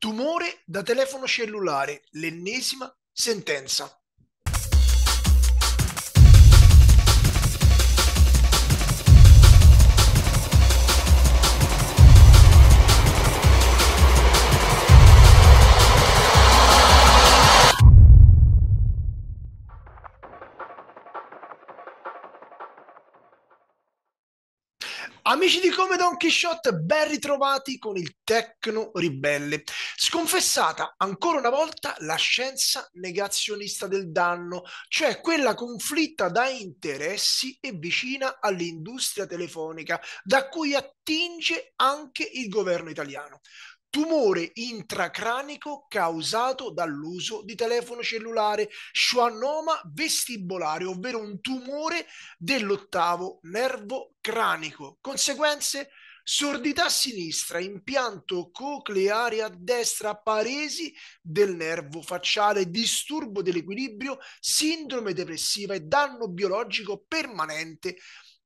Tumore da telefono cellulare, l'ennesima sentenza. Amici di Come Don Quixote, ben ritrovati con il Tecno Ribelle. Sconfessata ancora una volta la scienza negazionista del danno, cioè quella conflitta da interessi e vicina all'industria telefonica, da cui attinge anche il governo italiano tumore intracranico causato dall'uso di telefono cellulare, schwannoma vestibolare, ovvero un tumore dell'ottavo nervo cranico. Conseguenze? Sordità a sinistra, impianto cocleare a destra, paresi del nervo facciale, disturbo dell'equilibrio, sindrome depressiva e danno biologico permanente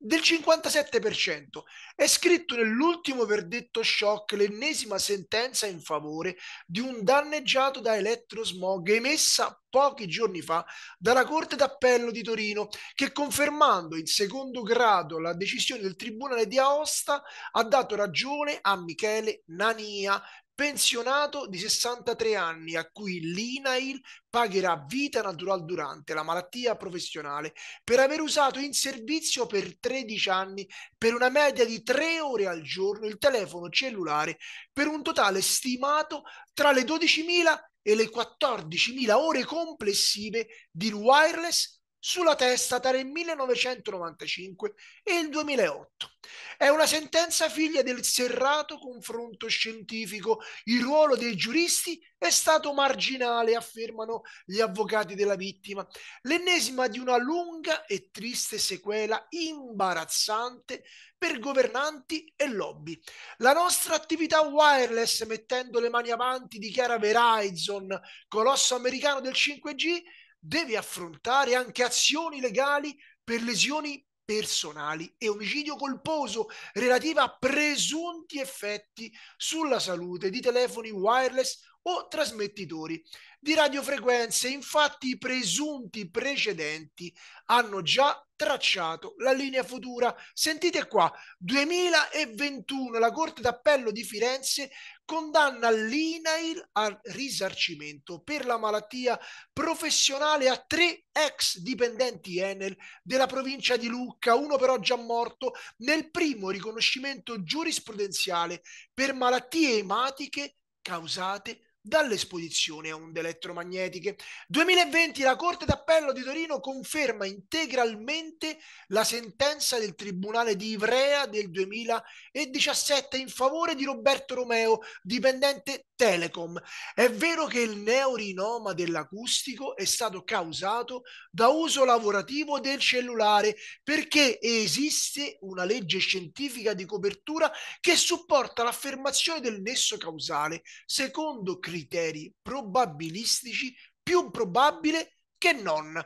del 57%. È scritto nell'ultimo verdetto shock l'ennesima sentenza in favore di un danneggiato da elettrosmog emessa pochi giorni fa dalla Corte d'Appello di Torino, che confermando in secondo grado la decisione del Tribunale di Aosta ha dato ragione a Michele Nania, pensionato di 63 anni a cui l'INAIL pagherà vita natural durante la malattia professionale per aver usato in servizio per 13 anni per una media di 3 ore al giorno il telefono cellulare per un totale stimato tra le 12.000 e le 14.000 ore complessive di wireless sulla testa tra il 1995 e il 2008. È una sentenza figlia del serrato confronto scientifico. Il ruolo dei giuristi è stato marginale, affermano gli avvocati della vittima. L'ennesima di una lunga e triste sequela imbarazzante per governanti e lobby. La nostra attività wireless, mettendo le mani avanti, dichiara Verizon, colosso americano del 5G, deve affrontare anche azioni legali per lesioni personali e omicidio colposo relativa a presunti effetti sulla salute di telefoni wireless o trasmettitori di radiofrequenze. Infatti i presunti precedenti hanno già tracciato la linea futura. Sentite qua, 2021 la Corte d'Appello di Firenze condanna l'INAIL al risarcimento per la malattia professionale a tre ex dipendenti Enel della provincia di Lucca, uno però già morto, nel primo riconoscimento giurisprudenziale per malattie ematiche causate dall'esposizione a onde elettromagnetiche. 2020 la Corte d'Appello di Torino conferma integralmente la sentenza del Tribunale di Ivrea del 2017 in favore di Roberto Romeo, dipendente Telecom. È vero che il neurinoma dell'acustico è stato causato da uso lavorativo del cellulare perché esiste una legge scientifica di copertura che supporta l'affermazione del nesso causale, secondo criteri criteri probabilistici più probabile che non.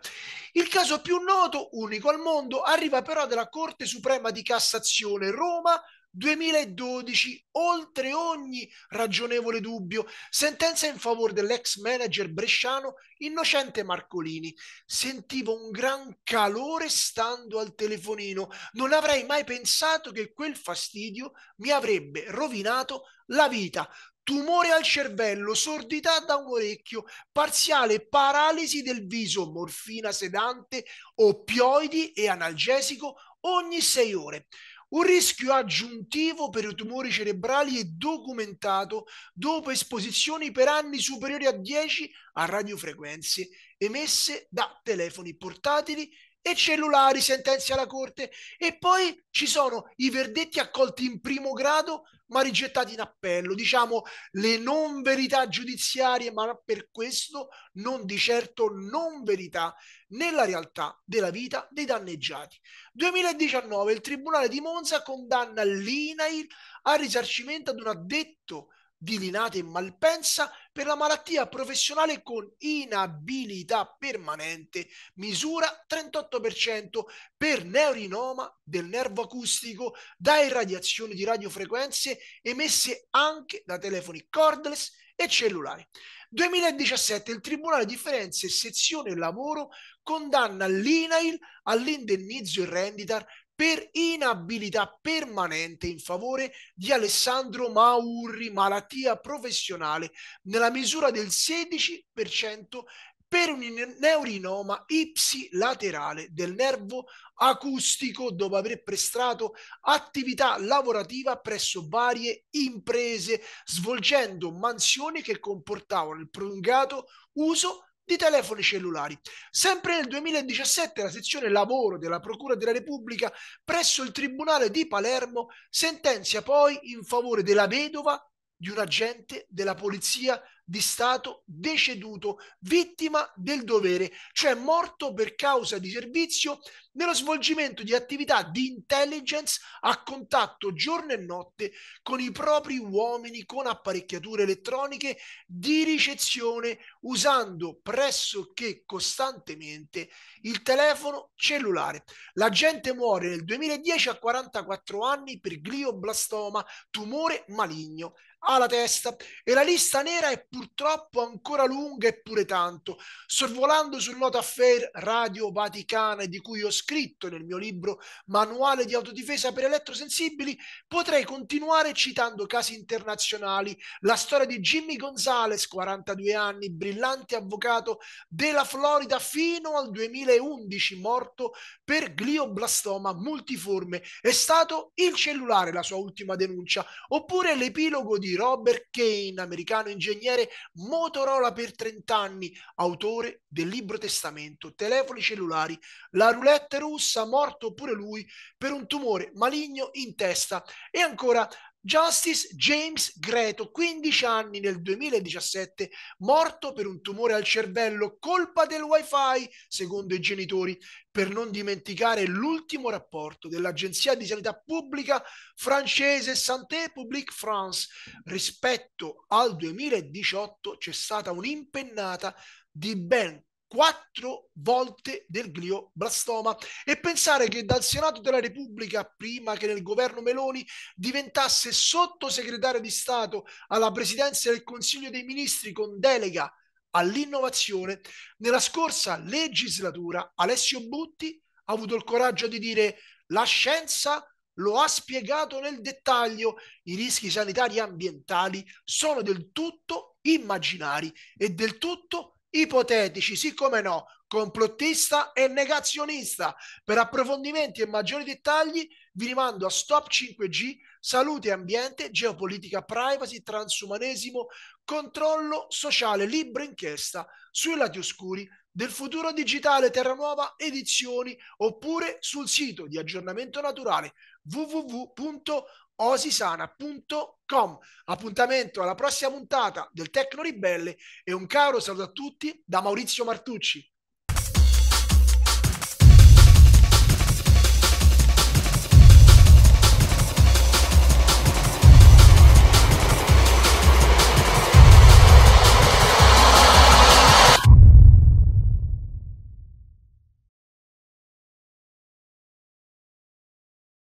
Il caso più noto, unico al mondo, arriva però dalla Corte Suprema di Cassazione Roma 2012, oltre ogni ragionevole dubbio, sentenza in favore dell'ex manager bresciano Innocente Marcolini. Sentivo un gran calore stando al telefonino. Non avrei mai pensato che quel fastidio mi avrebbe rovinato la vita tumore al cervello, sordità da un orecchio, parziale paralisi del viso, morfina sedante, oppioidi e analgesico ogni 6 ore. Un rischio aggiuntivo per i tumori cerebrali è documentato dopo esposizioni per anni superiori a 10 a radiofrequenze emesse da telefoni portatili e cellulari, sentenze alla corte e poi ci sono i verdetti accolti in primo grado ma rigettati in appello, diciamo le non verità giudiziarie, ma per questo non di certo non verità nella realtà della vita dei danneggiati. 2019 il Tribunale di Monza condanna l'INAIL al risarcimento ad un addetto di Linate e Malpensa per la malattia professionale con inabilità permanente, misura 38% per neurinoma del nervo acustico da irradiazione di radiofrequenze emesse anche da telefoni cordless e cellulari. 2017 il Tribunale di Firenze Sezione Lavoro condanna l'INAIL all'indennizzo in rendita per inabilità permanente in favore di Alessandro Maurri, malattia professionale, nella misura del 16% per un neurinoma ipsilaterale del nervo acustico dopo aver prestato attività lavorativa presso varie imprese, svolgendo mansioni che comportavano il prolungato uso di di telefoni cellulari. Sempre nel 2017 la sezione lavoro della Procura della Repubblica presso il Tribunale di Palermo sentenzia poi in favore della vedova di un agente della polizia di Stato deceduto, vittima del dovere, cioè morto per causa di servizio nello svolgimento di attività di intelligence a contatto giorno e notte con i propri uomini con apparecchiature elettroniche di ricezione usando pressoché costantemente il telefono cellulare. La gente muore nel 2010 a 44 anni per glioblastoma, tumore maligno alla testa e la lista nera è purtroppo ancora lunga eppure tanto, sorvolando sul noto affair Radio Vaticana di cui ho scritto nel mio libro Manuale di autodifesa per elettrosensibili, potrei continuare citando casi internazionali, la storia di Jimmy Gonzalez, 42 anni, brillante avvocato della Florida fino al 2011, morto per glioblastoma multiforme, è stato il cellulare la sua ultima denuncia, oppure l'epilogo di Robert Kane, americano ingegnere Motorola per 30 anni, autore del Libro Testamento, telefoni cellulari, la roulette russa, morto pure lui per un tumore maligno in testa e ancora Justice James Greto, 15 anni nel 2017, morto per un tumore al cervello, colpa del wifi, secondo i genitori, per non dimenticare l'ultimo rapporto dell'Agenzia di Sanità Pubblica francese Santé Publique France. Rispetto al 2018 c'è stata un'impennata di ben quattro volte del glioblastoma e pensare che dal Senato della Repubblica, prima che nel governo Meloni, diventasse sottosegretario di Stato alla presidenza del Consiglio dei Ministri con delega all'innovazione, nella scorsa legislatura Alessio Butti ha avuto il coraggio di dire la scienza lo ha spiegato nel dettaglio, i rischi sanitari e ambientali sono del tutto immaginari e del tutto ipotetici, siccome no, complottista e negazionista. Per approfondimenti e maggiori dettagli vi rimando a Stop 5G, salute e ambiente, geopolitica, privacy, transumanesimo, controllo sociale, Libro inchiesta sui lati oscuri del futuro digitale Terranuova Edizioni oppure sul sito di aggiornamento naturale www osisana.com. Appuntamento alla prossima puntata del Tecno Ribelle e un caro saluto a tutti da Maurizio Martucci.